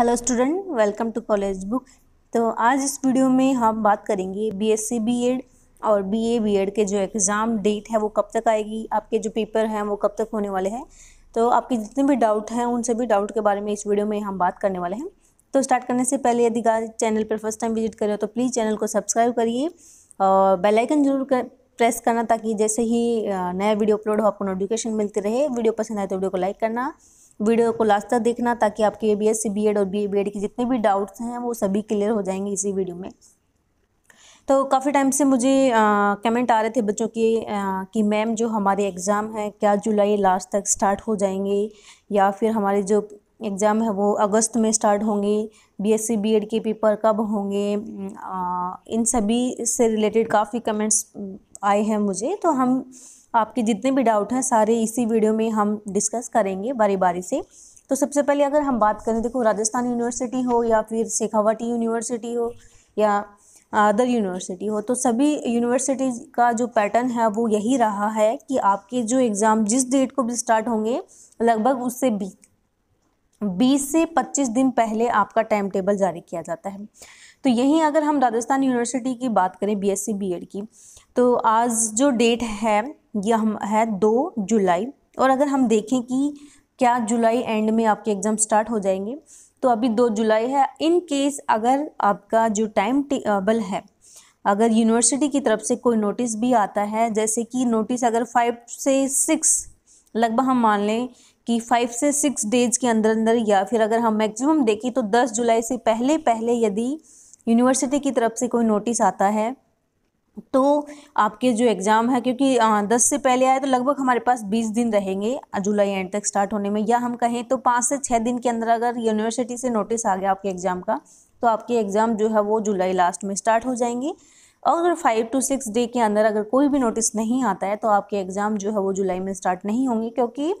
hello student welcome to college book तो आज इस वीडियो में हम बात करेंगे बीएससी बीएड और बीए बीएड के जो एग्ज़ाम डेट है वो कब तक आएगी आपके जो पेपर हैं वो कब तक होने वाले हैं तो आपके जितने भी डाउट हैं उन सभी डाउट के बारे में इस वीडियो में हम बात करने वाले हैं तो स्टार्ट करने से पहले यदि चैनल पर फर्स्ट टाइम विजिट करें तो प्लीज़ चैनल को सब्सक्राइब करिए और बेलाइकन जरूर कर प्रेस करना ताकि जैसे ही नया वीडियो अपलोड हो आपको नोटिफिकेशन मिलती रहे वीडियो पसंद आए तो वीडियो को लाइक करना वीडियो को लास्ट तक देखना ताकि आपके A B S C B Ed और बी बी एड के जितने भी डाउट्स हैं वो सभी क्लियर हो जाएंगे इसी वीडियो में तो काफ़ी टाइम से मुझे कमेंट आ रहे थे बच्चों के कि मैम जो हमारे एग्ज़ाम हैं क्या जुलाई लास्ट तक स्टार्ट हो जाएंगे या फिर हमारे जो एग्ज़ाम है वो अगस्त में स्टार्ट होंगे बीएससी बीएड के पेपर कब होंगे आ, इन सभी से रिलेटेड काफ़ी कमेंट्स आए हैं मुझे तो हम आपके जितने भी डाउट हैं सारे इसी वीडियो में हम डिस्कस करेंगे बारी बारी से तो सबसे पहले अगर हम बात करें देखो राजस्थान यूनिवर्सिटी हो या फिर शेखावटी यूनिवर्सिटी हो या अदर यूनिवर्सिटी हो तो सभी यूनिवर्सिटीज़ का जो पैटर्न है वो यही रहा है कि आपके जो एग्ज़ाम जिस डेट को भी स्टार्ट होंगे लगभग उससे बी बीस से पच्चीस दिन पहले आपका टाइम टेबल जारी किया जाता है तो यहीं अगर हम राजस्थान यूनिवर्सिटी की बात करें बीएससी बीएड की तो आज जो डेट है यह हम है दो जुलाई और अगर हम देखें कि क्या जुलाई एंड में आपके एग्ज़ाम स्टार्ट हो जाएंगे तो अभी दो जुलाई है इन केस अगर आपका जो टाइम टेबल है अगर यूनिवर्सिटी की तरफ से कोई नोटिस भी आता है जैसे कि नोटिस अगर फाइव से सिक्स लगभग हम मान लें कि फाइव से सिक्स डेज के अंदर अंदर या फिर अगर हम मैक्सिमम देखें तो दस जुलाई से पहले पहले यदि यूनिवर्सिटी की तरफ से कोई नोटिस आता है तो आपके जो एग्ज़ाम है क्योंकि दस से पहले आए तो लगभग हमारे पास बीस दिन रहेंगे जुलाई एंड तक स्टार्ट होने में या हम कहें तो पाँच से छः दिन के अंदर अगर यूनिवर्सिटी से नोटिस आ गया आपके एग्ज़ाम का तो आपके एग्ज़ाम जो है वो जुलाई लास्ट में स्टार्ट हो जाएंगे और अगर फाइव टू सिक्स डे के अंदर अगर कोई भी नोटिस नहीं आता है तो आपके एग्ज़ाम जो है वो जुलाई में स्टार्ट नहीं होंगे क्योंकि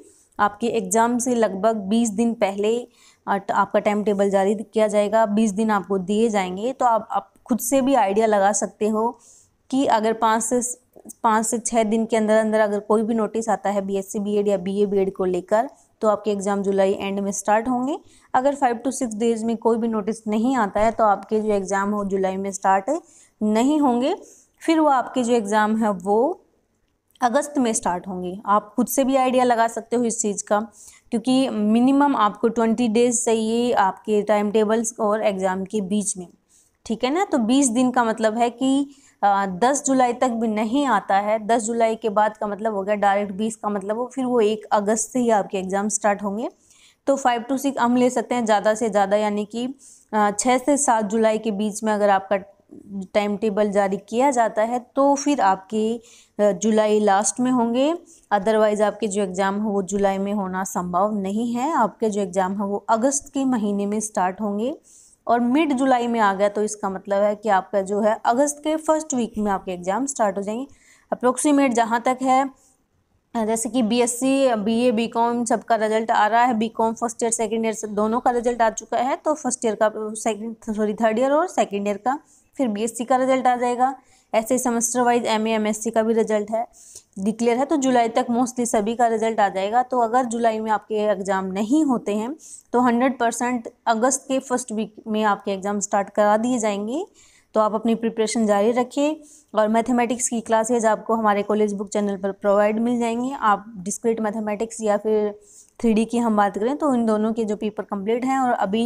आपके एग्ज़ाम से लगभग बीस दिन पहले आपका टाइम टेबल जारी किया जाएगा बीस दिन आपको दिए जाएंगे तो आप, आप खुद से भी आइडिया लगा सकते हो कि अगर पाँच से पाँच से छः दिन के अंदर अंदर अगर कोई भी नोटिस आता है बीएससी बीएड या बीए बीएड को लेकर तो आपके एग्ज़ाम जुलाई एंड में स्टार्ट होंगे अगर फाइव टू सिक्स डेज में कोई भी नोटिस नहीं आता है तो आपके जो एग्ज़ाम हो जुलाई में स्टार्ट नहीं होंगे फिर वो आपके जो एग्ज़ाम है वो अगस्त में स्टार्ट होंगे आप खुद से भी आइडिया लगा सकते हो इस चीज़ का क्योंकि मिनिमम आपको ट्वेंटी डेज चाहिए आपके टाइम टेबल्स और एग्ज़ाम के बीच में ठीक है ना तो बीस दिन का मतलब है कि दस जुलाई तक भी नहीं आता है दस जुलाई के बाद का मतलब हो गया डायरेक्ट बीस का मतलब हो फिर वो एक अगस्त से ही आपके एग्ज़ाम स्टार्ट होंगे तो फाइव टू सिक्स हम ले सकते हैं ज़्यादा से ज़्यादा यानी कि छः से सात जुलाई के बीच में अगर आपका टाइम टेबल जारी किया जाता है तो फिर आपके जुलाई लास्ट में होंगे अदरवाइज़ आपके जो एग्ज़ाम हो वो जुलाई में होना संभव नहीं है आपके जो एग्ज़ाम है वो अगस्त के महीने में स्टार्ट होंगे और मिड जुलाई में आ गया तो इसका मतलब है कि आपका जो है अगस्त के फर्स्ट वीक में आपके एग्ज़ाम स्टार्ट हो जाएंगे अप्रोक्सीमेट जहाँ तक है जैसे कि बीएससी बीए बीकॉम सबका रिजल्ट आ रहा है BCom first year second year दोनों का रिजल्ट आ चुका है तो फर्स्ट ईयर का सेकेंड सॉरी थर्ड ईयर और सेकेंड ईयर का फिर बीएससी का रिजल्ट आ जाएगा ऐसे semester wise M M S C का भी रिजल्ट है डिक्लेयर है तो जुलाई तक मोस्टली सभी का रिजल्ट आ जाएगा तो अगर जुलाई में आपके एग्ज़ाम नहीं होते हैं तो हंड्रेड परसेंट अगस्त के फर्स्ट वीक में आपके एग्ज़ाम स्टार्ट करा दिए जाएंगे तो आप अपनी प्रिपरेशन जारी रखिए और मैथमेटिक्स की क्लासेज आपको हमारे कॉलेज बुक चैनल पर प्रोवाइड मिल जाएंगी आप डिस्क्रीट मैथमेटिक्स या फिर थ्री की हम बात करें तो इन दोनों के जो पेपर कंप्लीट हैं और अभी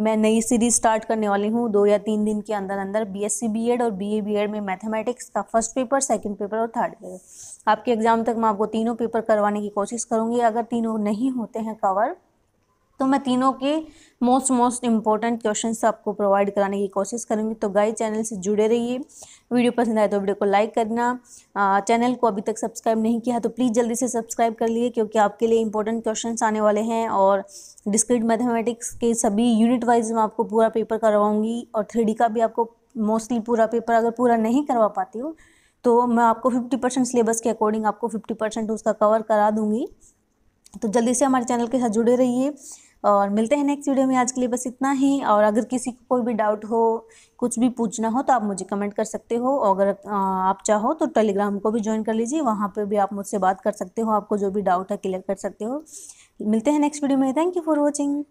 मैं नई सीरीज स्टार्ट करने वाली हूँ दो या तीन दिन के अंदर अंदर B S C B Ed और बी ए बी एड में मैथमेटिक्स का फर्स्ट पेपर सेकंड पेपर और थर्ड पेपर आपके एग्ज़ाम तक मैं आपको तीनों पेपर करवाने की कोशिश करूँगी अगर तीनों नहीं होते हैं कवर तो मैं तीनों के मोस्ट मोस्ट इंपॉर्टेंट क्वेश्चन आपको प्रोवाइड कराने की कोशिश करूँगी तो गाय चैनल से जुड़े रहिए वीडियो पसंद आए तो वीडियो को लाइक करना चैनल को अभी तक सब्सक्राइब नहीं किया तो प्लीज़ जल्दी से सब्सक्राइब कर लिए क्योंकि आपके लिए इंपॉर्टेंट क्वेश्चन आने वाले हैं और डिस्क्रिट मैथमेटिक्स के सभी यूनिट वाइज मैं आपको पूरा पेपर करवाऊँगी और थ्री का भी आपको मोस्टली पूरा पेपर अगर पूरा नहीं करवा पाती हूँ तो मैं आपको फिफ्टी परसेंट सिलेबस के अकॉर्डिंग आपको फिफ्टी परसेंट उसका कवर करा दूँगी तो जल्दी से हमारे चैनल के साथ जुड़े रहिए और मिलते हैं नेक्स्ट वीडियो में आज के लिए बस इतना ही और अगर किसी को कोई भी डाउट हो कुछ भी पूछना हो तो आप मुझे कमेंट कर सकते हो अगर आप चाहो तो टेलीग्राम को भी ज्वाइन कर लीजिए वहाँ पर भी आप मुझसे बात कर सकते हो आपको जो भी डाउट है क्लियर कर सकते हो मिलते हैं नेक्स्ट वीडियो में थैंक यू फॉर वॉचिंग